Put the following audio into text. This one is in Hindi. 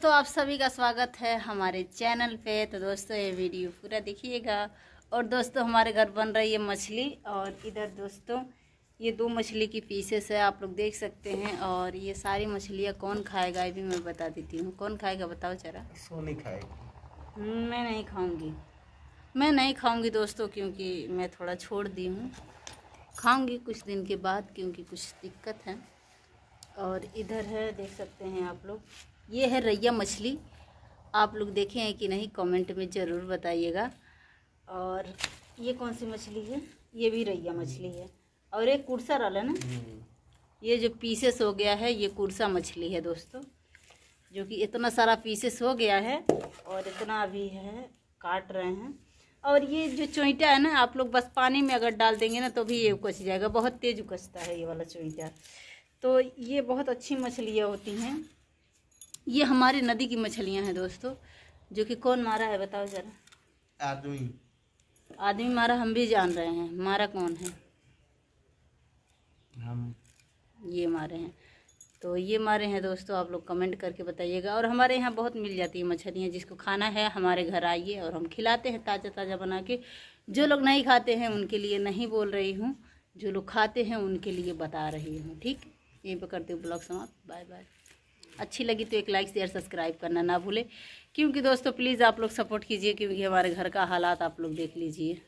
दोस्तों आप सभी का स्वागत है हमारे चैनल पे तो दोस्तों ये वीडियो पूरा देखिएगा और दोस्तों हमारे घर बन रही है मछली और इधर दोस्तों ये दो मछली की पीसेस है आप लोग देख सकते हैं और ये सारी मछलियाँ कौन खाएगा ये भी मैं बता देती हूँ कौन खाएगा बताओ जरा सोनी खाएगी मैं नहीं खाऊँगी मैं नहीं खाऊँगी दोस्तों क्योंकि मैं थोड़ा छोड़ दी हूँ खाऊँगी कुछ दिन के बाद क्योंकि कुछ दिक्कत है और इधर है देख सकते हैं आप लोग ये है रैया मछली आप लोग देखे हैं कि नहीं कमेंट में ज़रूर बताइएगा और ये कौन सी मछली है ये भी रैया मछली है और एक कुर्सा वाला ना ये जो पीसेस हो गया है ये कुर्सा मछली है दोस्तों जो कि इतना सारा पीसेस हो गया है और इतना अभी है काट रहे हैं और ये जो चोइटा है ना आप लोग बस पानी में अगर डाल देंगे ना तो भी ये उकस जाएगा बहुत तेज़ उकसता है ये वाला चोईटा तो ये बहुत अच्छी मछलियाँ होती हैं ये हमारी नदी की मछलियां हैं दोस्तों जो कि कौन मारा है बताओ जरा आदमी आदमी मारा हम भी जान रहे हैं मारा कौन है हम ये मारे हैं तो ये मारे हैं दोस्तों आप लोग कमेंट करके बताइएगा और हमारे यहाँ बहुत मिल जाती है मछलियाँ जिसको खाना है हमारे घर आइए और हम खिलाते हैं ताज़ा ताज़ा बना के जो लोग नहीं खाते हैं उनके लिए नहीं बोल रही हूँ जो लोग खाते हैं उनके लिए बता रही हूँ ठीक यहीं पर करती हूँ ब्लॉग समाप्त बाय बाय अच्छी लगी तो एक लाइक शेयर सब्सक्राइब करना ना भूले क्योंकि दोस्तों प्लीज़ आप लोग सपोर्ट कीजिए क्योंकि हमारे घर का हालात आप लोग देख लीजिए